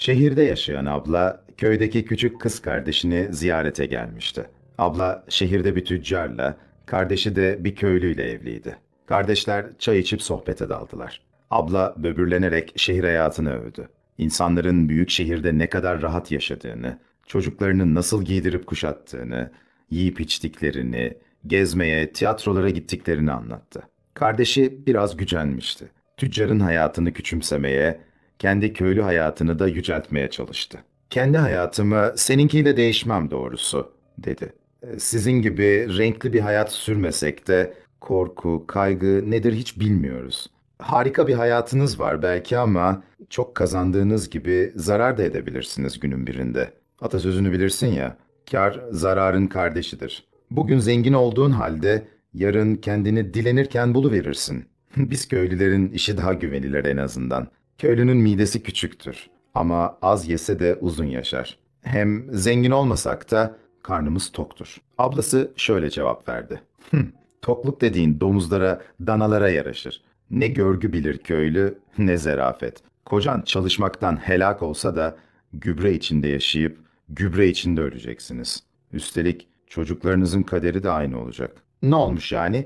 Şehirde yaşayan abla, köydeki küçük kız kardeşini ziyarete gelmişti. Abla şehirde bir tüccarla, kardeşi de bir köylüyle evliydi. Kardeşler çay içip sohbete daldılar. Abla böbürlenerek şehir hayatını övdü. İnsanların büyük şehirde ne kadar rahat yaşadığını, çocuklarını nasıl giydirip kuşattığını, yiyip içtiklerini, gezmeye, tiyatrolara gittiklerini anlattı. Kardeşi biraz gücenmişti. Tüccarın hayatını küçümsemeye, kendi köylü hayatını da yüceltmeye çalıştı. Kendi hayatımı seninkiyle değişmem doğrusu, dedi. E, sizin gibi renkli bir hayat sürmesek de korku, kaygı nedir hiç bilmiyoruz. Harika bir hayatınız var belki ama çok kazandığınız gibi zarar da edebilirsiniz günün birinde. Atasözünü bilirsin ya, kar zararın kardeşidir. Bugün zengin olduğun halde yarın kendini dilenirken buluverirsin. Biz köylülerin işi daha güvenilir en azından. Köylünün midesi küçüktür ama az yese de uzun yaşar. Hem zengin olmasak da karnımız toktur. Ablası şöyle cevap verdi. Hıh, tokluk dediğin domuzlara, danalara yaraşır. Ne görgü bilir köylü, ne zerafet. Kocan çalışmaktan helak olsa da gübre içinde yaşayıp gübre içinde öleceksiniz. Üstelik çocuklarınızın kaderi de aynı olacak. Ne olmuş yani?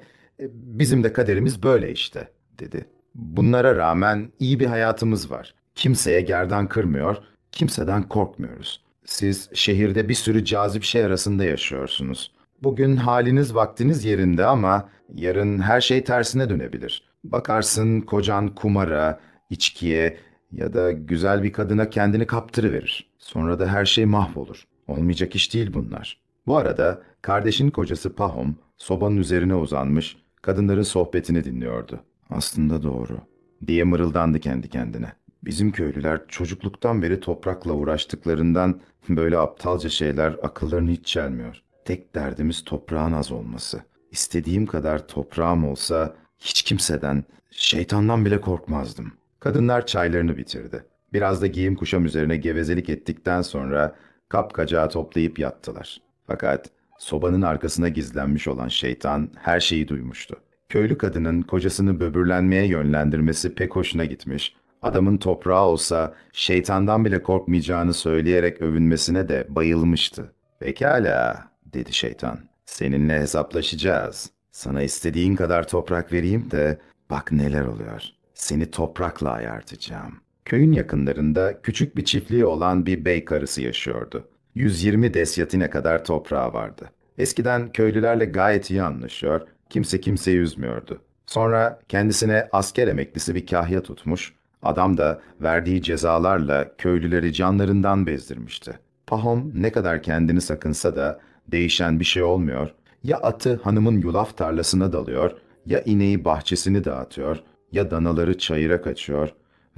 E, bizim de kaderimiz böyle işte, dedi. Bunlara rağmen iyi bir hayatımız var. Kimseye gerdan kırmıyor, kimseden korkmuyoruz. Siz şehirde bir sürü cazip şey arasında yaşıyorsunuz. Bugün haliniz vaktiniz yerinde ama yarın her şey tersine dönebilir. Bakarsın kocan kumara, içkiye ya da güzel bir kadına kendini kaptırıverir. Sonra da her şey mahvolur. Olmayacak iş değil bunlar. Bu arada kardeşin kocası Pahom sobanın üzerine uzanmış, kadınların sohbetini dinliyordu. Aslında doğru diye mırıldandı kendi kendine. Bizim köylüler çocukluktan beri toprakla uğraştıklarından böyle aptalca şeyler akıllarını hiç çelmiyor. Tek derdimiz toprağın az olması. İstediğim kadar toprağım olsa hiç kimseden, şeytandan bile korkmazdım. Kadınlar çaylarını bitirdi. Biraz da giyim kuşam üzerine gevezelik ettikten sonra kapkacağı toplayıp yattılar. Fakat sobanın arkasına gizlenmiş olan şeytan her şeyi duymuştu. Köylü kadının kocasını böbürlenmeye yönlendirmesi pek hoşuna gitmiş. Adamın toprağı olsa şeytandan bile korkmayacağını söyleyerek övünmesine de bayılmıştı. Pekala, dedi şeytan. Seninle hesaplaşacağız. Sana istediğin kadar toprak vereyim de bak neler oluyor. Seni toprakla ayartacağım. Köyün yakınlarında küçük bir çiftliği olan bir bey karısı yaşıyordu. 120 desyatine kadar toprağı vardı. Eskiden köylülerle gayet iyi anlaşıyor, Kimse kimseyi üzmüyordu. Sonra kendisine asker emeklisi bir kahya tutmuş, adam da verdiği cezalarla köylüleri canlarından bezdirmişti. Pahom ne kadar kendini sakınsa da değişen bir şey olmuyor, ya atı hanımın yulaf tarlasına dalıyor, ya ineği bahçesini dağıtıyor, ya danaları çayıra kaçıyor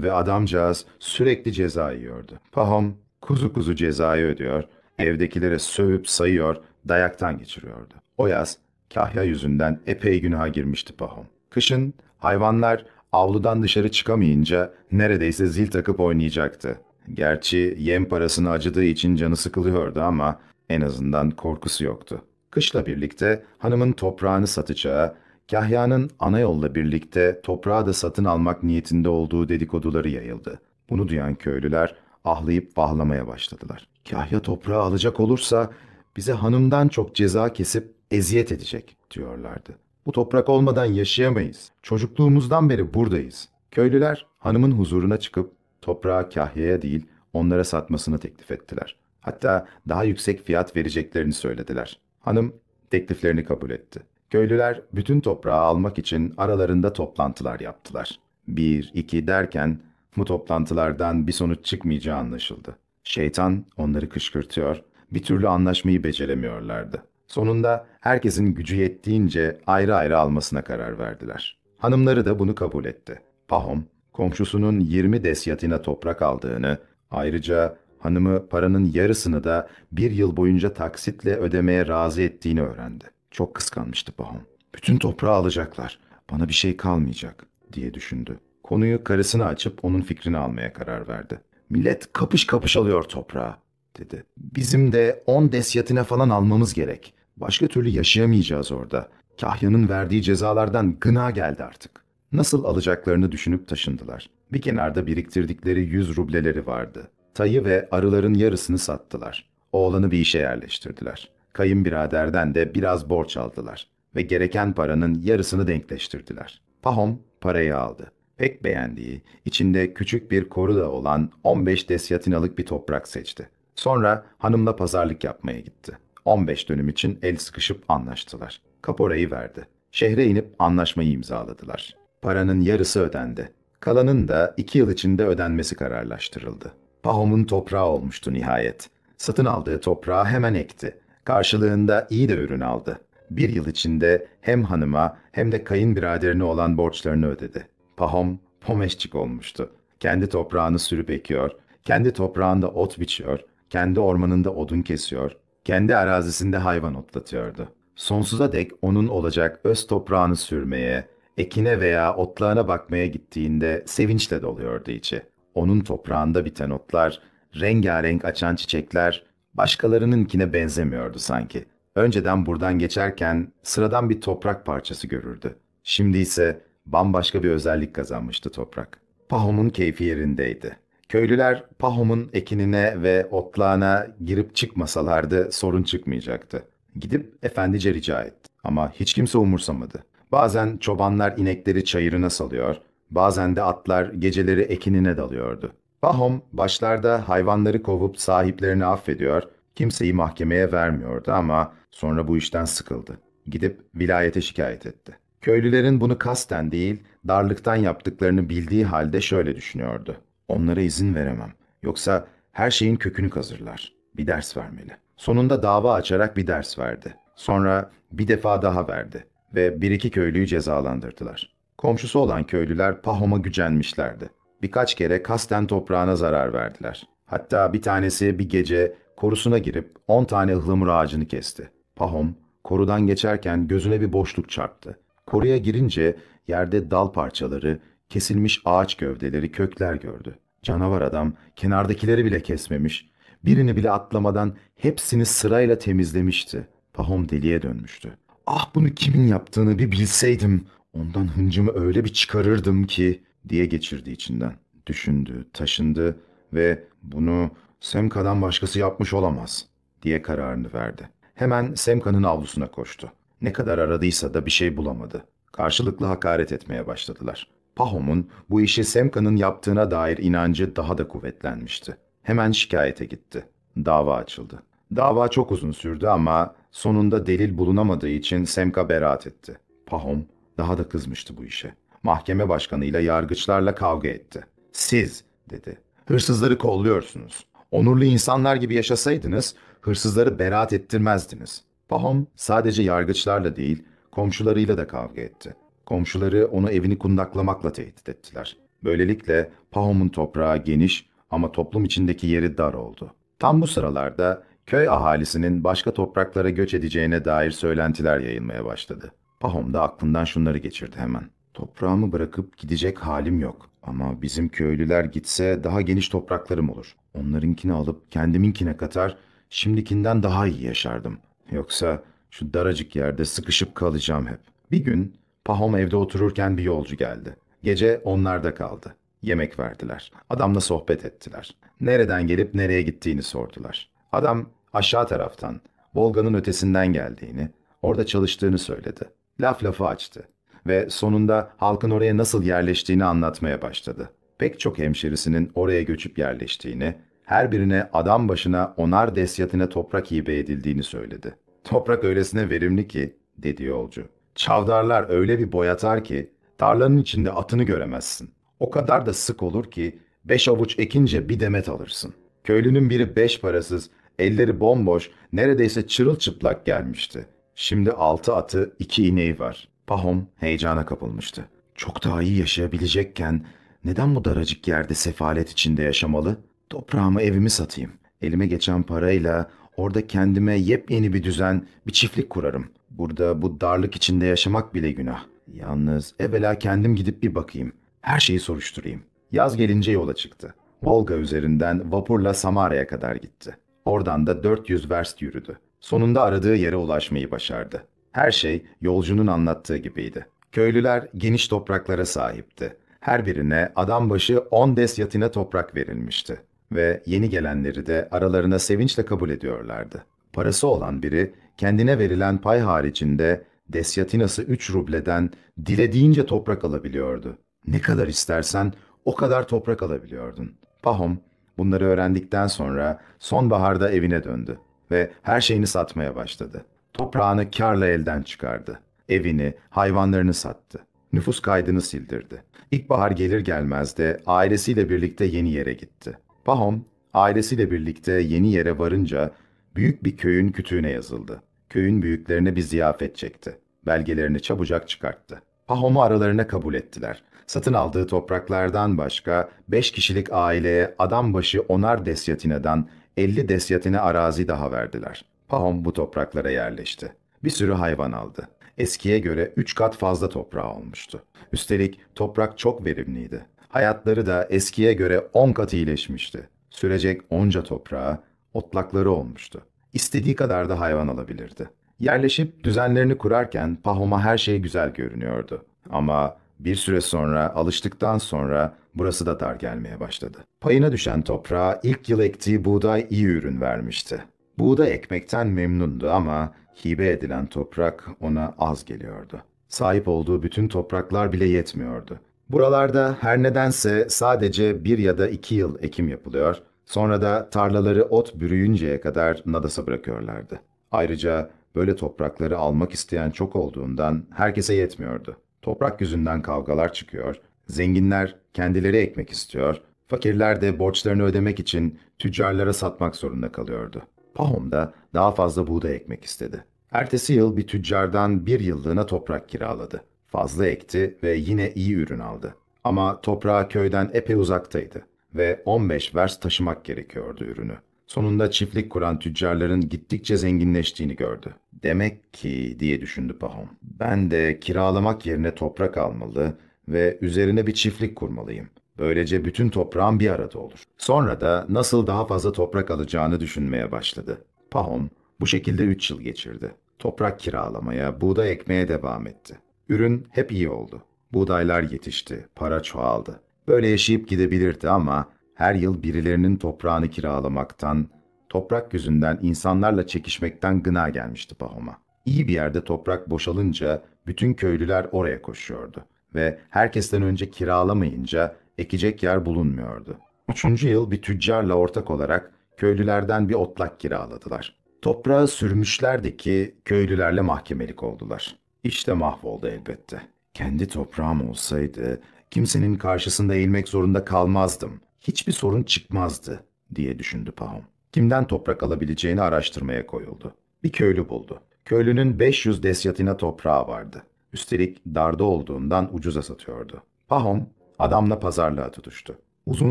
ve adamcağız sürekli ceza yiyordu. Pahom kuzu kuzu cezayı ödüyor, evdekilere sövüp sayıyor, dayaktan geçiriyordu. O yaz Kahya yüzünden epey günaha girmişti Pahom. Kışın hayvanlar avludan dışarı çıkamayınca neredeyse zil takıp oynayacaktı. Gerçi yem parasını acıdığı için canı sıkılıyordu ama en azından korkusu yoktu. Kışla birlikte hanımın toprağını satacağı, Kahya'nın ana yolla birlikte toprağı da satın almak niyetinde olduğu dedikoduları yayıldı. Bunu duyan köylüler ahlayıp vahlamaya başladılar. Kahya toprağı alacak olursa bize hanımdan çok ceza kesip eziyet edecek diyorlardı. Bu toprak olmadan yaşayamayız. Çocukluğumuzdan beri buradayız. Köylüler hanımın huzuruna çıkıp toprağı kahyaya değil onlara satmasını teklif ettiler. Hatta daha yüksek fiyat vereceklerini söylediler. Hanım tekliflerini kabul etti. Köylüler bütün toprağı almak için aralarında toplantılar yaptılar. Bir, iki derken bu toplantılardan bir sonuç çıkmayacağı anlaşıldı. Şeytan onları kışkırtıyor, bir türlü anlaşmayı beceremiyorlardı. Sonunda herkesin gücü yettiğince ayrı ayrı almasına karar verdiler. Hanımları da bunu kabul etti. Pahom, komşusunun 20 desyatına toprak aldığını, ayrıca hanımı paranın yarısını da bir yıl boyunca taksitle ödemeye razı ettiğini öğrendi. Çok kıskanmıştı Pahom. Bütün toprağı alacaklar, bana bir şey kalmayacak diye düşündü. Konuyu karısına açıp onun fikrini almaya karar verdi. Millet kapış kapış alıyor toprağı dedi. Bizim de 10 desyatına falan almamız gerek. Başka türlü yaşayamayacağız orada. Kahya'nın verdiği cezalardan gına geldi artık. Nasıl alacaklarını düşünüp taşındılar. Bir kenarda biriktirdikleri yüz rubleleri vardı. Tayı ve arıların yarısını sattılar. Oğlanı bir işe yerleştirdiler. Kayınbiraderden de biraz borç aldılar ve gereken paranın yarısını denkleştirdiler. Pahom parayı aldı. Pek beğendiği, içinde küçük bir koru da olan 15 desyatinalık bir toprak seçti. Sonra hanımla pazarlık yapmaya gitti. 15 dönüm için el sıkışıp anlaştılar. Kaporayı verdi. Şehre inip anlaşmayı imzaladılar. Paranın yarısı ödendi. Kalanın da iki yıl içinde ödenmesi kararlaştırıldı. Pahom'un toprağı olmuştu nihayet. Satın aldığı toprağı hemen ekti. Karşılığında iyi de ürün aldı. Bir yıl içinde hem hanıma hem de kayınbiraderine olan borçlarını ödedi. Pahom, pomeşçik olmuştu. Kendi toprağını sürüp ekiyor, kendi toprağında ot biçiyor, kendi ormanında odun kesiyor, kendi arazisinde hayvan otlatıyordu. Sonsuza dek onun olacak öz toprağını sürmeye, ekine veya otlağına bakmaya gittiğinde sevinçle doluyordu içi. Onun toprağında biten otlar, rengarenk açan çiçekler başkalarınınkine benzemiyordu sanki. Önceden buradan geçerken sıradan bir toprak parçası görürdü. Şimdi ise bambaşka bir özellik kazanmıştı toprak. Pahom'un keyfi yerindeydi. Köylüler Pahom'un ekinine ve otlağına girip çıkmasalardı sorun çıkmayacaktı. Gidip efendice rica etti. Ama hiç kimse umursamadı. Bazen çobanlar inekleri çayırına salıyor, bazen de atlar geceleri ekinine dalıyordu. Pahom başlarda hayvanları kovup sahiplerini affediyor, kimseyi mahkemeye vermiyordu ama sonra bu işten sıkıldı. Gidip vilayete şikayet etti. Köylülerin bunu kasten değil, darlıktan yaptıklarını bildiği halde şöyle düşünüyordu. Onlara izin veremem. Yoksa her şeyin kökünü kazırlar. Bir ders vermeli. Sonunda dava açarak bir ders verdi. Sonra bir defa daha verdi ve bir iki köylüyü cezalandırdılar. Komşusu olan köylüler Pahom'a gücenmişlerdi. Birkaç kere kasten toprağına zarar verdiler. Hatta bir tanesi bir gece korusuna girip 10 tane ıhlamur ağacını kesti. Pahom, korudan geçerken gözüne bir boşluk çarptı. Koruya girince yerde dal parçaları, kesilmiş ağaç gövdeleri, kökler gördü. Canavar adam kenardakileri bile kesmemiş, birini bile atlamadan hepsini sırayla temizlemişti. Pahom deliye dönmüştü. Ah bunu kimin yaptığını bir bilseydim, ondan hıncımı öyle bir çıkarırdım ki diye geçirdi içinden. Düşündü, taşındı ve bunu Semka'dan başkası yapmış olamaz diye kararını verdi. Hemen Semka'nın avlusuna koştu. Ne kadar aradıysa da bir şey bulamadı. Karşılıklı hakaret etmeye başladılar. Pahom'un bu işi Semka'nın yaptığına dair inancı daha da kuvvetlenmişti. Hemen şikayete gitti. Dava açıldı. Dava çok uzun sürdü ama sonunda delil bulunamadığı için Semka beraat etti. Pahom daha da kızmıştı bu işe. Mahkeme başkanıyla yargıçlarla kavga etti. Siz, dedi, hırsızları kolluyorsunuz. Onurlu insanlar gibi yaşasaydınız, hırsızları beraat ettirmezdiniz. Pahom sadece yargıçlarla değil, komşularıyla da kavga etti. Komşuları onu evini kundaklamakla tehdit ettiler. Böylelikle Pahom'un toprağı geniş ama toplum içindeki yeri dar oldu. Tam bu sıralarda köy ahalisinin başka topraklara göç edeceğine dair söylentiler yayılmaya başladı. Pahom da aklından şunları geçirdi hemen. Toprağımı bırakıp gidecek halim yok. Ama bizim köylüler gitse daha geniş topraklarım olur. Onlarınkini alıp kendiminkine katar, şimdikinden daha iyi yaşardım. Yoksa şu daracık yerde sıkışıp kalacağım hep. Bir gün Pahom evde otururken bir yolcu geldi. Gece onlar da kaldı. Yemek verdiler. Adamla sohbet ettiler. Nereden gelip nereye gittiğini sordular. Adam aşağı taraftan, Volga'nın ötesinden geldiğini, orada çalıştığını söyledi. Laf lafı açtı ve sonunda halkın oraya nasıl yerleştiğini anlatmaya başladı. Pek çok hemşerisinin oraya göçüp yerleştiğini, her birine adam başına onar desyatine toprak hibe edildiğini söyledi. Toprak öylesine verimli ki, dedi yolcu. Çavdarlar öyle bir boyatar ki tarlanın içinde atını göremezsin. O kadar da sık olur ki beş avuç ekince bir demet alırsın. Köylünün biri beş parasız, elleri bomboş, neredeyse çırılçıplak gelmişti. Şimdi altı atı, iki ineği var. Pahom heyecana kapılmıştı. Çok daha iyi yaşayabilecekken neden bu daracık yerde sefalet içinde yaşamalı? Toprağımı evimi satayım. Elime geçen parayla orada kendime yepyeni bir düzen, bir çiftlik kurarım. Burada bu darlık içinde yaşamak bile günah. Yalnız evvela kendim gidip bir bakayım. Her şeyi soruşturayım. Yaz gelince yola çıktı. Volga üzerinden vapurla Samara'ya kadar gitti. Oradan da 400 verst yürüdü. Sonunda aradığı yere ulaşmayı başardı. Her şey yolcunun anlattığı gibiydi. Köylüler geniş topraklara sahipti. Her birine adam başı 10 desyatine toprak verilmişti ve yeni gelenleri de aralarına sevinçle kabul ediyorlardı. Parası olan biri kendine verilen pay haricinde desyatinası 3 rubleden dilediğince toprak alabiliyordu. Ne kadar istersen o kadar toprak alabiliyordun. Pahom bunları öğrendikten sonra sonbaharda evine döndü ve her şeyini satmaya başladı. Toprağını karla elden çıkardı. Evini, hayvanlarını sattı. Nüfus kaydını sildirdi. İlkbahar gelir gelmez de ailesiyle birlikte yeni yere gitti. Pahom ailesiyle birlikte yeni yere varınca büyük bir köyün kütüğüne yazıldı. Köyün büyüklerine bir ziyafet çekti. Belgelerini çabucak çıkarttı. Pahom'u aralarına kabul ettiler. Satın aldığı topraklardan başka beş kişilik aileye adam başı onar desyatineden 50 desyatine arazi daha verdiler. Pahom bu topraklara yerleşti. Bir sürü hayvan aldı. Eskiye göre üç kat fazla toprağı olmuştu. Üstelik toprak çok verimliydi. Hayatları da eskiye göre on kat iyileşmişti. Sürecek onca toprağa otlakları olmuştu. İstediği kadar da hayvan alabilirdi. Yerleşip düzenlerini kurarken Pahom'a her şey güzel görünüyordu. Ama bir süre sonra alıştıktan sonra burası da dar gelmeye başladı. Payına düşen toprağa ilk yıl ektiği buğday iyi ürün vermişti. Buğday ekmekten memnundu ama hibe edilen toprak ona az geliyordu. Sahip olduğu bütün topraklar bile yetmiyordu. Buralarda her nedense sadece bir ya da iki yıl ekim yapılıyor Sonra da tarlaları ot bürüyünceye kadar nadasa bırakıyorlardı. Ayrıca böyle toprakları almak isteyen çok olduğundan herkese yetmiyordu. Toprak yüzünden kavgalar çıkıyor, zenginler kendileri ekmek istiyor, fakirler de borçlarını ödemek için tüccarlara satmak zorunda kalıyordu. Pahom da daha fazla buğday ekmek istedi. Ertesi yıl bir tüccardan bir yıllığına toprak kiraladı. Fazla ekti ve yine iyi ürün aldı. Ama toprağı köyden epey uzaktaydı ve 15 vers taşımak gerekiyordu ürünü. Sonunda çiftlik kuran tüccarların gittikçe zenginleştiğini gördü. Demek ki diye düşündü Pahom. Ben de kiralamak yerine toprak almalı ve üzerine bir çiftlik kurmalıyım. Böylece bütün toprağım bir arada olur. Sonra da nasıl daha fazla toprak alacağını düşünmeye başladı. Pahom bu şekilde 3 yıl geçirdi. Toprak kiralamaya, buğday ekmeye devam etti. Ürün hep iyi oldu. Buğdaylar yetişti, para çoğaldı. Böyle yaşayıp gidebilirdi ama her yıl birilerinin toprağını kiralamaktan, toprak yüzünden insanlarla çekişmekten gına gelmişti Pahom'a. İyi bir yerde toprak boşalınca bütün köylüler oraya koşuyordu ve herkesten önce kiralamayınca ekecek yer bulunmuyordu. Üçüncü yıl bir tüccarla ortak olarak köylülerden bir otlak kiraladılar. Toprağı sürmüşlerdi ki köylülerle mahkemelik oldular. İşte mahvoldu elbette. Kendi toprağım olsaydı Kimsenin karşısında eğilmek zorunda kalmazdım. Hiçbir sorun çıkmazdı diye düşündü Pahom. Kimden toprak alabileceğini araştırmaya koyuldu. Bir köylü buldu. Köylünün 500 desyatına toprağı vardı. Üstelik darda olduğundan ucuza satıyordu. Pahom adamla pazarlığa tutuştu. Uzun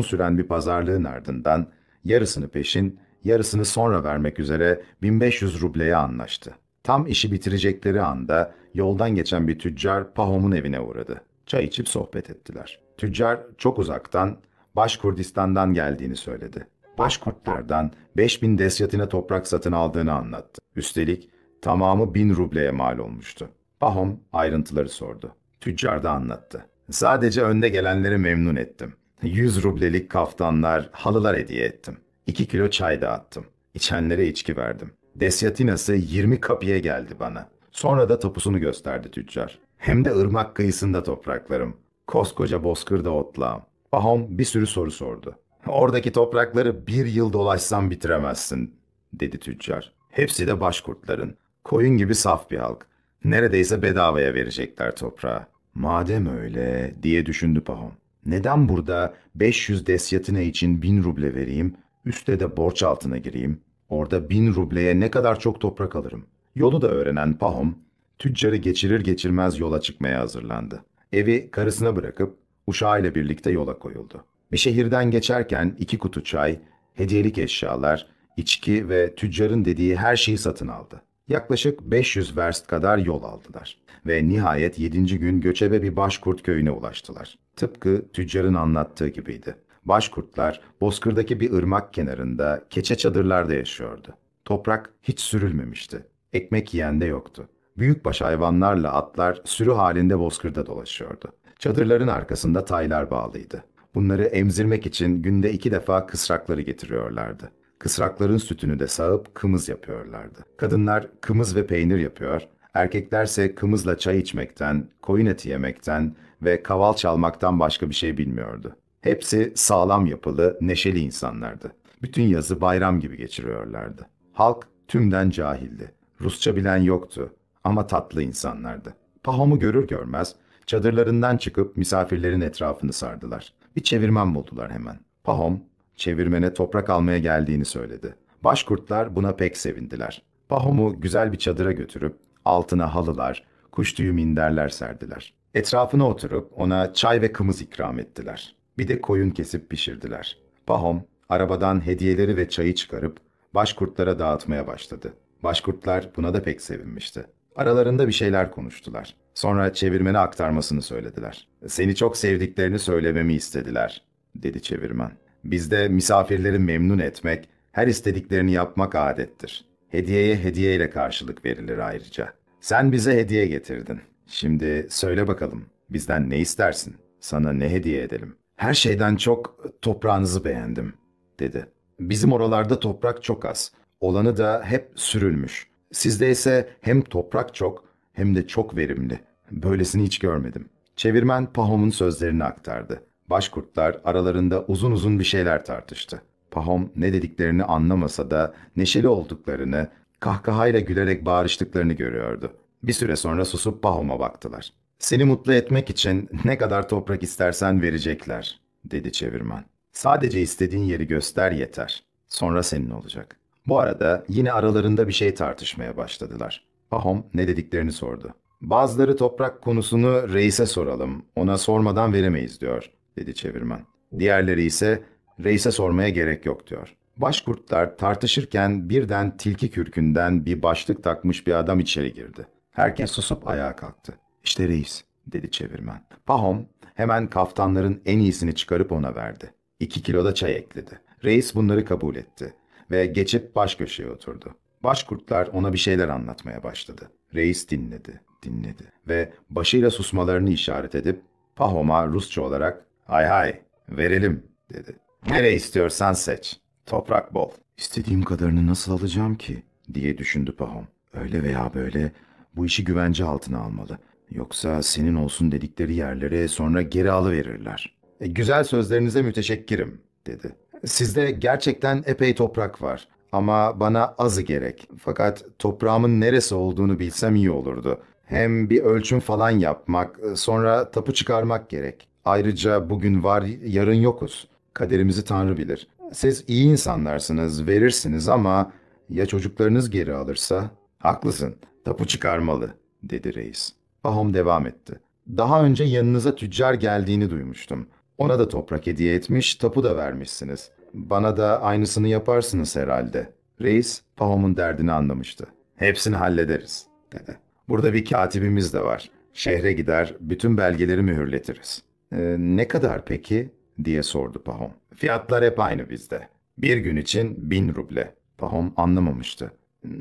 süren bir pazarlığın ardından yarısını peşin, yarısını sonra vermek üzere 1500 rubleye anlaştı. Tam işi bitirecekleri anda yoldan geçen bir tüccar Pahom'un evine uğradı çay içip sohbet ettiler. Tüccar çok uzaktan Başkurdistan'dan geldiğini söyledi. Başkurtlardan 5000 desyatine toprak satın aldığını anlattı. Üstelik tamamı 1000 rubleye mal olmuştu. Pahom ayrıntıları sordu. Tüccar da anlattı. Sadece önde gelenleri memnun ettim. 100 rublelik kaftanlar, halılar hediye ettim. 2 kilo çay dağıttım. İçenlere içki verdim. Desyatinası 20 kapıya geldi bana. Sonra da tapusunu gösterdi tüccar. Hem de ırmak kıyısında topraklarım. Koskoca bozkırda otlağım. Pahom bir sürü soru sordu. Oradaki toprakları bir yıl dolaşsan bitiremezsin, dedi tüccar. Hepsi de başkurtların. Koyun gibi saf bir halk. Neredeyse bedavaya verecekler toprağı. Madem öyle, diye düşündü Pahom. Neden burada 500 desyatine için bin ruble vereyim, üstte de borç altına gireyim, orada bin rubleye ne kadar çok toprak alırım? Yolu da öğrenen Pahom, tüccarı geçirir geçirmez yola çıkmaya hazırlandı. Evi karısına bırakıp uşağıyla birlikte yola koyuldu. Bir şehirden geçerken iki kutu çay, hediyelik eşyalar, içki ve tüccarın dediği her şeyi satın aldı. Yaklaşık 500 verst kadar yol aldılar ve nihayet 7. gün göçebe bir başkurt köyüne ulaştılar. Tıpkı tüccarın anlattığı gibiydi. Başkurtlar bozkırdaki bir ırmak kenarında keçe çadırlarda yaşıyordu. Toprak hiç sürülmemişti. Ekmek yiyen de yoktu. Büyükbaş hayvanlarla atlar sürü halinde bozkırda dolaşıyordu. Çadırların arkasında taylar bağlıydı. Bunları emzirmek için günde iki defa kısrakları getiriyorlardı. Kısrakların sütünü de sağıp kımız yapıyorlardı. Kadınlar kımız ve peynir yapıyor, erkeklerse kımızla çay içmekten, koyun eti yemekten ve kaval çalmaktan başka bir şey bilmiyordu. Hepsi sağlam yapılı, neşeli insanlardı. Bütün yazı bayram gibi geçiriyorlardı. Halk tümden cahildi. Rusça bilen yoktu ama tatlı insanlardı. Paham'ı görür görmez çadırlarından çıkıp misafirlerin etrafını sardılar. Bir çevirmen buldular hemen. Pahom, çevirmene toprak almaya geldiğini söyledi. Başkurtlar buna pek sevindiler. Pahom'u güzel bir çadıra götürüp altına halılar, kuş tüyü minderler serdiler. Etrafına oturup ona çay ve kımız ikram ettiler. Bir de koyun kesip pişirdiler. Pahom, arabadan hediyeleri ve çayı çıkarıp başkurtlara dağıtmaya başladı. Başkurtlar buna da pek sevinmişti. Aralarında bir şeyler konuştular. Sonra çevirmeni aktarmasını söylediler. Seni çok sevdiklerini söylememi istediler, dedi çevirmen. Bizde misafirleri memnun etmek, her istediklerini yapmak adettir. Hediyeye hediyeyle karşılık verilir ayrıca. Sen bize hediye getirdin. Şimdi söyle bakalım, bizden ne istersin? Sana ne hediye edelim? Her şeyden çok toprağınızı beğendim, dedi. Bizim oralarda toprak çok az. Olanı da hep sürülmüş. Sizde ise hem toprak çok hem de çok verimli. Böylesini hiç görmedim. Çevirmen Pahom'un sözlerini aktardı. Başkurtlar aralarında uzun uzun bir şeyler tartıştı. Pahom ne dediklerini anlamasa da neşeli olduklarını, kahkahayla gülerek bağırıştıklarını görüyordu. Bir süre sonra susup Pahom'a baktılar. Seni mutlu etmek için ne kadar toprak istersen verecekler, dedi çevirmen. Sadece istediğin yeri göster yeter. Sonra senin olacak.'' Bu arada yine aralarında bir şey tartışmaya başladılar. Pahom ne dediklerini sordu. Bazıları toprak konusunu reise soralım, ona sormadan veremeyiz diyor, dedi çevirmen. Diğerleri ise reise sormaya gerek yok diyor. Başkurtlar tartışırken birden tilki kürkünden bir başlık takmış bir adam içeri girdi. Herkes susup ayağa kalktı. İşte reis, dedi çevirmen. Pahom hemen kaftanların en iyisini çıkarıp ona verdi. İki kilo da çay ekledi. Reis bunları kabul etti ve geçip baş köşeye oturdu. Başkurtlar ona bir şeyler anlatmaya başladı. Reis dinledi, dinledi ve başıyla susmalarını işaret edip Pahom'a Rusça olarak hay hay verelim dedi. Nere istiyorsan seç. Toprak bol. İstediğim kadarını nasıl alacağım ki diye düşündü Pahom. Öyle veya böyle bu işi güvence altına almalı. Yoksa senin olsun dedikleri yerlere sonra geri alıverirler. E, güzel sözlerinize müteşekkirim dedi. Sizde gerçekten epey toprak var ama bana azı gerek. Fakat toprağımın neresi olduğunu bilsem iyi olurdu. Hem bir ölçüm falan yapmak, sonra tapu çıkarmak gerek. Ayrıca bugün var, yarın yokuz. Kaderimizi Tanrı bilir. Siz iyi insanlarsınız, verirsiniz ama ya çocuklarınız geri alırsa? Haklısın, tapu çıkarmalı, dedi reis. Pahom devam etti. Daha önce yanınıza tüccar geldiğini duymuştum. Ona da toprak hediye etmiş, tapu da vermişsiniz. Bana da aynısını yaparsınız herhalde. Reis, Pahom'un derdini anlamıştı. Hepsini hallederiz, dedi. Burada bir katibimiz de var. Şehre gider, bütün belgeleri mühürletiriz. E, ee, ne kadar peki? diye sordu Pahom. Fiyatlar hep aynı bizde. Bir gün için bin ruble. Pahom anlamamıştı.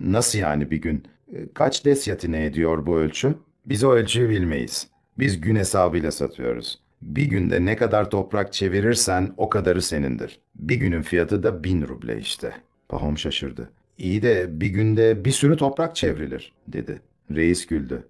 Nasıl yani bir gün? Ee, kaç desyatine ediyor bu ölçü? Biz o ölçüyü bilmeyiz. Biz gün hesabıyla satıyoruz. Bir günde ne kadar toprak çevirirsen o kadarı senindir. Bir günün fiyatı da bin ruble işte. Pahom şaşırdı. İyi de bir günde bir sürü toprak çevrilir, dedi. Reis güldü.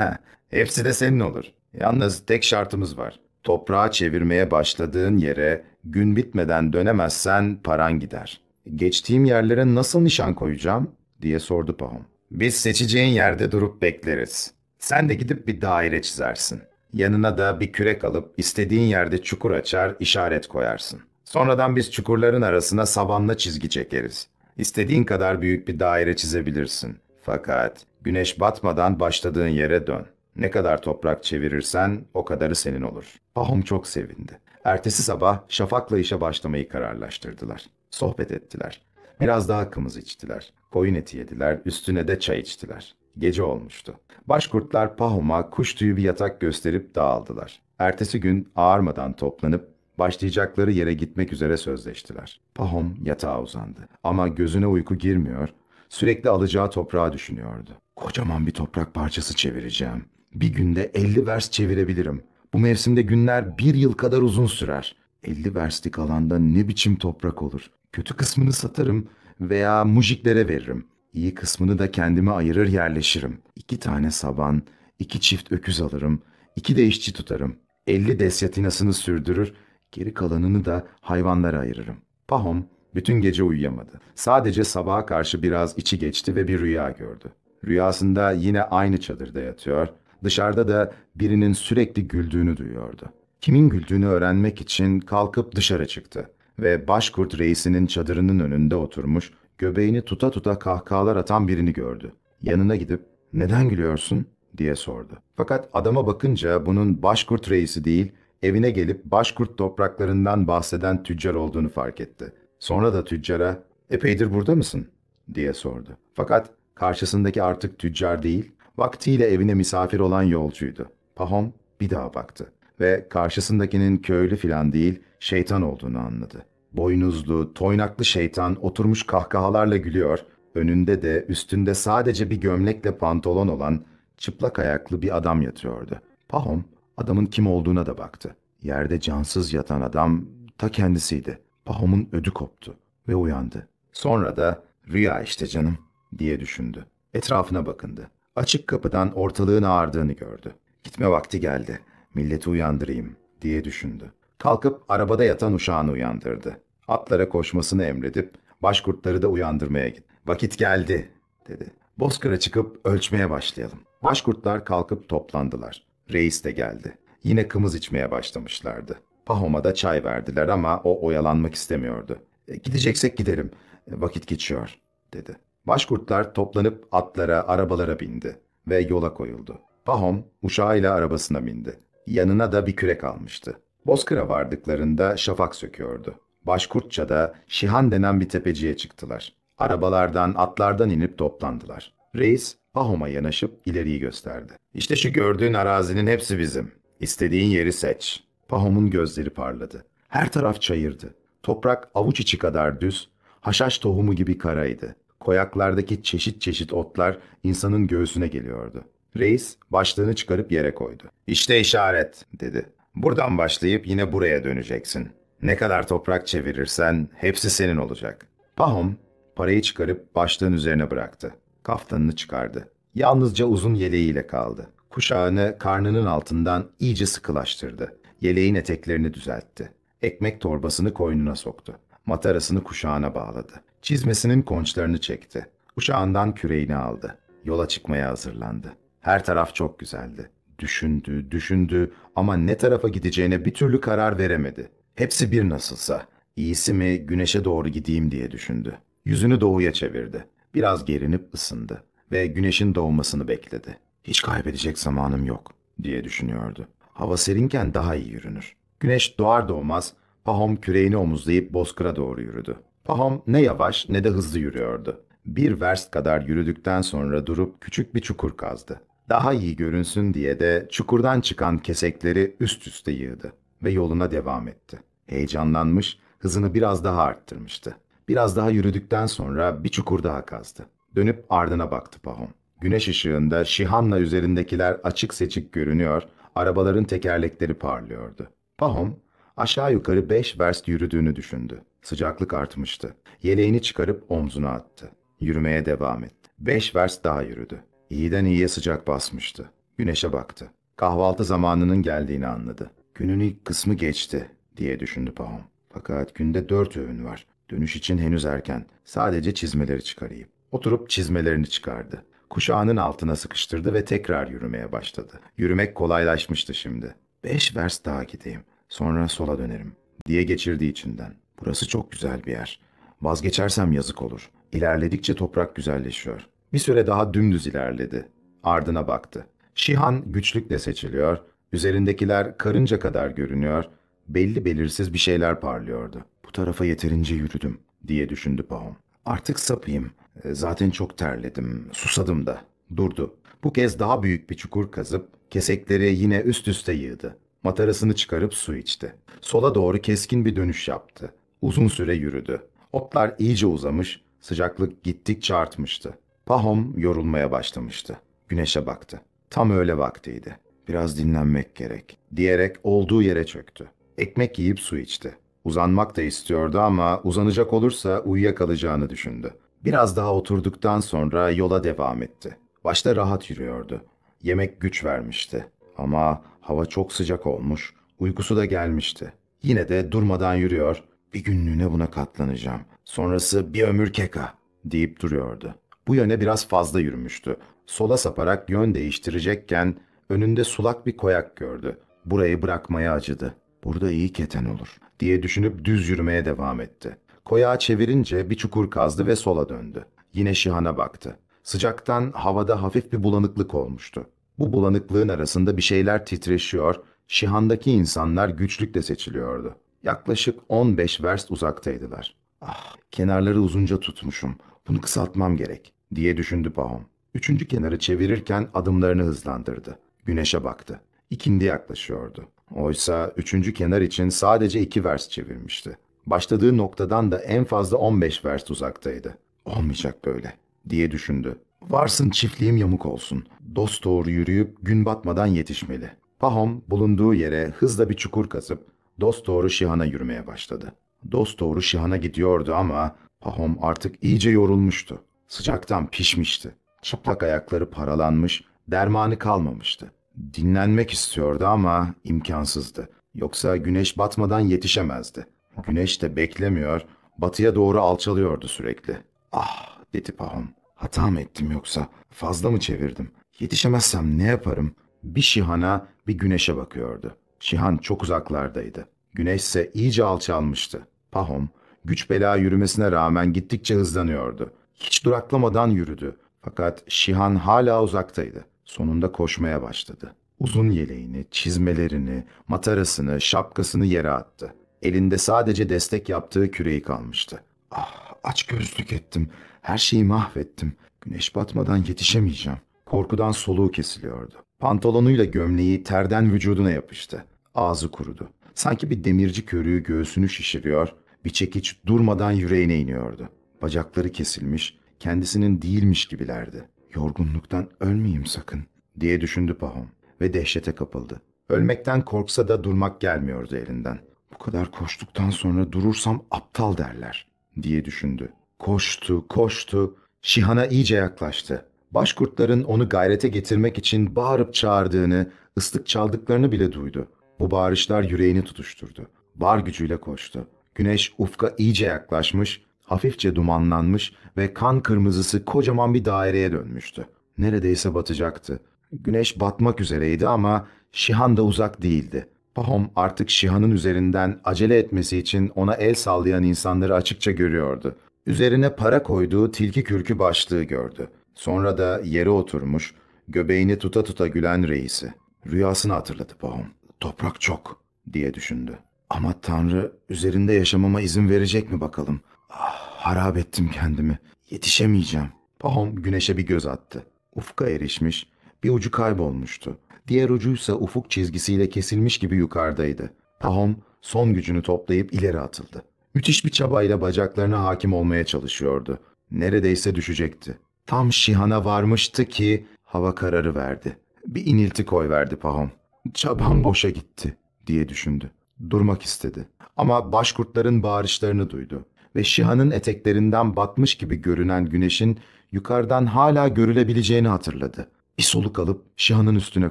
Hepsi de senin olur. Yalnız tek şartımız var. Toprağa çevirmeye başladığın yere gün bitmeden dönemezsen paran gider. Geçtiğim yerlere nasıl nişan koyacağım? diye sordu Pahom. Biz seçeceğin yerde durup bekleriz. Sen de gidip bir daire çizersin. Yanına da bir kürek alıp istediğin yerde çukur açar, işaret koyarsın. Sonradan biz çukurların arasına sabanla çizgi çekeriz. İstediğin kadar büyük bir daire çizebilirsin. Fakat güneş batmadan başladığın yere dön. Ne kadar toprak çevirirsen o kadarı senin olur. Pahom çok sevindi. Ertesi sabah Şafak'la işe başlamayı kararlaştırdılar. Sohbet ettiler. Biraz daha kımız içtiler. Koyun eti yediler, üstüne de çay içtiler. Gece olmuştu. Başkurtlar Pahom'a kuş tüyü bir yatak gösterip dağıldılar. Ertesi gün ağarmadan toplanıp başlayacakları yere gitmek üzere sözleştiler. Pahom yatağa uzandı ama gözüne uyku girmiyor, sürekli alacağı toprağı düşünüyordu. Kocaman bir toprak parçası çevireceğim. Bir günde 50 vers çevirebilirim. Bu mevsimde günler bir yıl kadar uzun sürer. 50 verslik alanda ne biçim toprak olur? Kötü kısmını satarım veya mujiklere veririm. İyi kısmını da kendime ayırır yerleşirim. İki tane saban, iki çift öküz alırım, iki de işçi tutarım. Elli desyatinasını sürdürür, geri kalanını da hayvanlara ayırırım. Pahom bütün gece uyuyamadı. Sadece sabaha karşı biraz içi geçti ve bir rüya gördü. Rüyasında yine aynı çadırda yatıyor, dışarıda da birinin sürekli güldüğünü duyuyordu. Kimin güldüğünü öğrenmek için kalkıp dışarı çıktı ve başkurt reisinin çadırının önünde oturmuş göbeğini tuta tuta kahkahalar atan birini gördü. Yanına gidip ''Neden gülüyorsun?'' diye sordu. Fakat adama bakınca bunun başkurt reisi değil, evine gelip başkurt topraklarından bahseden tüccar olduğunu fark etti. Sonra da tüccara ''Epeydir burada mısın?'' diye sordu. Fakat karşısındaki artık tüccar değil, vaktiyle evine misafir olan yolcuydu. Pahom bir daha baktı ve karşısındakinin köylü filan değil, şeytan olduğunu anladı. Boynuzlu, toynaklı şeytan oturmuş kahkahalarla gülüyor. Önünde de üstünde sadece bir gömlekle pantolon olan çıplak ayaklı bir adam yatıyordu. Pahom adamın kim olduğuna da baktı. Yerde cansız yatan adam ta kendisiydi. Pahom'un ödü koptu ve uyandı. Sonra da rüya işte canım diye düşündü. Etrafına bakındı. Açık kapıdan ortalığın ağardığını gördü. Gitme vakti geldi. Milleti uyandırayım diye düşündü kalkıp arabada yatan uşağını uyandırdı. Atlara koşmasını emredip başkurtları da uyandırmaya gitti. Vakit geldi dedi. Bozkır'a çıkıp ölçmeye başlayalım. Başkurtlar kalkıp toplandılar. Reis de geldi. Yine kımız içmeye başlamışlardı. Pahom'a da çay verdiler ama o oyalanmak istemiyordu. E, gideceksek gidelim. E, vakit geçiyor dedi. Başkurtlar toplanıp atlara, arabalara bindi ve yola koyuldu. Pahom uşağıyla arabasına bindi. Yanına da bir kürek almıştı. Bozkır'a vardıklarında şafak söküyordu. Başkurtça da Şihan denen bir tepeciye çıktılar. Arabalardan, atlardan inip toplandılar. Reis, Pahom'a yanaşıp ileriyi gösterdi. İşte şu gördüğün arazinin hepsi bizim. İstediğin yeri seç. Pahom'un gözleri parladı. Her taraf çayırdı. Toprak avuç içi kadar düz, haşhaş tohumu gibi karaydı. Koyaklardaki çeşit çeşit otlar insanın göğsüne geliyordu. Reis başlığını çıkarıp yere koydu. İşte işaret dedi. Buradan başlayıp yine buraya döneceksin. Ne kadar toprak çevirirsen hepsi senin olacak. Pahom parayı çıkarıp başlığın üzerine bıraktı. Kaftanını çıkardı. Yalnızca uzun yeleğiyle kaldı. Kuşağını karnının altından iyice sıkılaştırdı. Yeleğin eteklerini düzeltti. Ekmek torbasını koynuna soktu. Matarasını kuşağına bağladı. Çizmesinin konçlarını çekti. Uşağından küreğini aldı. Yola çıkmaya hazırlandı. Her taraf çok güzeldi. Düşündü, düşündü ama ne tarafa gideceğine bir türlü karar veremedi. Hepsi bir nasılsa. İyisi mi güneşe doğru gideyim diye düşündü. Yüzünü doğuya çevirdi. Biraz gerinip ısındı ve güneşin doğmasını bekledi. Hiç kaybedecek zamanım yok diye düşünüyordu. Hava serinken daha iyi yürünür. Güneş doğar doğmaz Pahom küreğini omuzlayıp bozkıra doğru yürüdü. Pahom ne yavaş ne de hızlı yürüyordu. Bir verst kadar yürüdükten sonra durup küçük bir çukur kazdı. Daha iyi görünsün diye de çukurdan çıkan kesekleri üst üste yığdı ve yoluna devam etti. Heyecanlanmış, hızını biraz daha arttırmıştı. Biraz daha yürüdükten sonra bir çukur daha kazdı. Dönüp ardına baktı Pahom. Güneş ışığında Şihan'la üzerindekiler açık seçik görünüyor, arabaların tekerlekleri parlıyordu. Pahom aşağı yukarı beş vers yürüdüğünü düşündü. Sıcaklık artmıştı. Yeleğini çıkarıp omzuna attı. Yürümeye devam etti. Beş vers daha yürüdü. İyiden iyiye sıcak basmıştı. Güneşe baktı. Kahvaltı zamanının geldiğini anladı. Günün ilk kısmı geçti diye düşündü Pahom. Fakat günde dört öğün var. Dönüş için henüz erken. Sadece çizmeleri çıkarayım. Oturup çizmelerini çıkardı. Kuşağının altına sıkıştırdı ve tekrar yürümeye başladı. Yürümek kolaylaşmıştı şimdi. Beş vers daha gideyim. Sonra sola dönerim diye geçirdi içinden. Burası çok güzel bir yer. Vazgeçersem yazık olur. İlerledikçe toprak güzelleşiyor. Bir süre daha dümdüz ilerledi. Ardına baktı. Şihan güçlükle seçiliyor, üzerindekiler karınca kadar görünüyor, belli belirsiz bir şeyler parlıyordu. Bu tarafa yeterince yürüdüm diye düşündü Pahom. Artık sapayım. E, zaten çok terledim, susadım da. Durdu. Bu kez daha büyük bir çukur kazıp kesekleri yine üst üste yığdı. Matarasını çıkarıp su içti. Sola doğru keskin bir dönüş yaptı. Uzun süre yürüdü. Otlar iyice uzamış, sıcaklık gittikçe artmıştı. Pahom yorulmaya başlamıştı. Güneşe baktı. Tam öyle vaktiydi. Biraz dinlenmek gerek. Diyerek olduğu yere çöktü. Ekmek yiyip su içti. Uzanmak da istiyordu ama uzanacak olursa uyuyakalacağını düşündü. Biraz daha oturduktan sonra yola devam etti. Başta rahat yürüyordu. Yemek güç vermişti. Ama hava çok sıcak olmuş, uykusu da gelmişti. Yine de durmadan yürüyor, bir günlüğüne buna katlanacağım. Sonrası bir ömür keka deyip duruyordu bu yöne biraz fazla yürümüştü. Sola saparak yön değiştirecekken önünde sulak bir koyak gördü. Burayı bırakmaya acıdı. Burada iyi keten olur diye düşünüp düz yürümeye devam etti. Koyağı çevirince bir çukur kazdı ve sola döndü. Yine Şihan'a baktı. Sıcaktan havada hafif bir bulanıklık olmuştu. Bu bulanıklığın arasında bir şeyler titreşiyor, Şihan'daki insanlar güçlükle seçiliyordu. Yaklaşık 15 verst uzaktaydılar. Ah, kenarları uzunca tutmuşum. Bunu kısaltmam gerek diye düşündü Pahom. Üçüncü kenarı çevirirken adımlarını hızlandırdı. Güneşe baktı. İkindi yaklaşıyordu. Oysa üçüncü kenar için sadece iki vers çevirmişti. Başladığı noktadan da en fazla 15 vers uzaktaydı. Olmayacak böyle diye düşündü. Varsın çiftliğim yamuk olsun. Dost doğru yürüyüp gün batmadan yetişmeli. Pahom bulunduğu yere hızla bir çukur kazıp dost doğru Şihan'a yürümeye başladı. Dost doğru Şihan'a gidiyordu ama Pahom artık iyice yorulmuştu. Sıcaktan pişmişti. Çıplak ayakları paralanmış, dermanı kalmamıştı. Dinlenmek istiyordu ama imkansızdı. Yoksa güneş batmadan yetişemezdi. Güneş de beklemiyor, batıya doğru alçalıyordu sürekli. Ah dedi Pahom. Hata mı ettim yoksa? Fazla mı çevirdim? Yetişemezsem ne yaparım? Bir Şihan'a bir güneşe bakıyordu. Şihan çok uzaklardaydı. Güneş ise iyice alçalmıştı. Pahom, güç bela yürümesine rağmen gittikçe hızlanıyordu. Hiç duraklamadan yürüdü. Fakat Şihan hala uzaktaydı. Sonunda koşmaya başladı. Uzun yeleğini, çizmelerini, matarasını, şapkasını yere attı. Elinde sadece destek yaptığı küreği kalmıştı. Ah, aç gözlük ettim. Her şeyi mahvettim. Güneş batmadan yetişemeyeceğim. Korkudan soluğu kesiliyordu. Pantolonuyla gömleği terden vücuduna yapıştı. Ağzı kurudu. Sanki bir demirci körüğü göğsünü şişiriyor, bir çekiç durmadan yüreğine iniyordu. Bacakları kesilmiş, kendisinin değilmiş gibilerdi. Yorgunluktan ölmeyeyim sakın diye düşündü Pahom ve dehşete kapıldı. Ölmekten korksa da durmak gelmiyordu elinden. Bu kadar koştuktan sonra durursam aptal derler diye düşündü. Koştu, koştu. Şihan'a iyice yaklaştı. Başkurtların onu gayrete getirmek için bağırıp çağırdığını, ıslık çaldıklarını bile duydu. Bu bağırışlar yüreğini tutuşturdu. Bar gücüyle koştu. Güneş ufka iyice yaklaşmış, hafifçe dumanlanmış ve kan kırmızısı kocaman bir daireye dönmüştü. Neredeyse batacaktı. Güneş batmak üzereydi ama Şihan da uzak değildi. Pahom artık Şihan'ın üzerinden acele etmesi için ona el sallayan insanları açıkça görüyordu. Üzerine para koyduğu tilki kürkü başlığı gördü. Sonra da yere oturmuş, göbeğini tuta tuta gülen reisi. Rüyasını hatırladı Pahom. Toprak çok diye düşündü. Ama Tanrı üzerinde yaşamama izin verecek mi bakalım?'' Ah, harap ettim kendimi. Yetişemeyeceğim. Pahom güneşe bir göz attı. Ufka erişmiş, bir ucu kaybolmuştu. Diğer ucuysa ufuk çizgisiyle kesilmiş gibi yukarıdaydı. Pahom son gücünü toplayıp ileri atıldı. Müthiş bir çabayla bacaklarına hakim olmaya çalışıyordu. Neredeyse düşecekti. Tam Şihan'a varmıştı ki hava kararı verdi. Bir inilti koy verdi Pahom. Çabam boşa gitti diye düşündü. Durmak istedi. Ama başkurtların bağırışlarını duydu ve Şihan'ın eteklerinden batmış gibi görünen güneşin yukarıdan hala görülebileceğini hatırladı. Bir soluk alıp Şihan'ın üstüne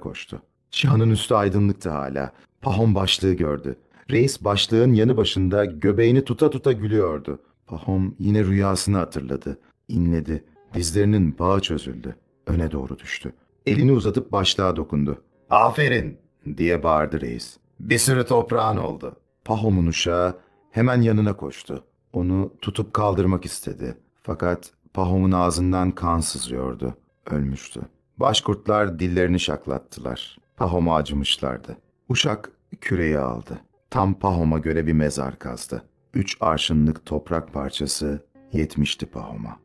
koştu. Şihan'ın üstü aydınlıktı hala. Pahom başlığı gördü. Reis başlığın yanı başında göbeğini tuta tuta gülüyordu. Pahom yine rüyasını hatırladı. İnledi. Dizlerinin bağı çözüldü. Öne doğru düştü. Elini uzatıp başlığa dokundu. ''Aferin!'' diye bağırdı reis. ''Bir sürü toprağın oldu.'' Pahom'un uşağı hemen yanına koştu. Onu tutup kaldırmak istedi. Fakat Pahom'un ağzından kan sızıyordu. Ölmüştü. Başkurtlar dillerini şaklattılar. Pahom'a acımışlardı. Uşak küreyi aldı. Tam Pahom'a göre bir mezar kazdı. Üç arşınlık toprak parçası yetmişti Pahom'a.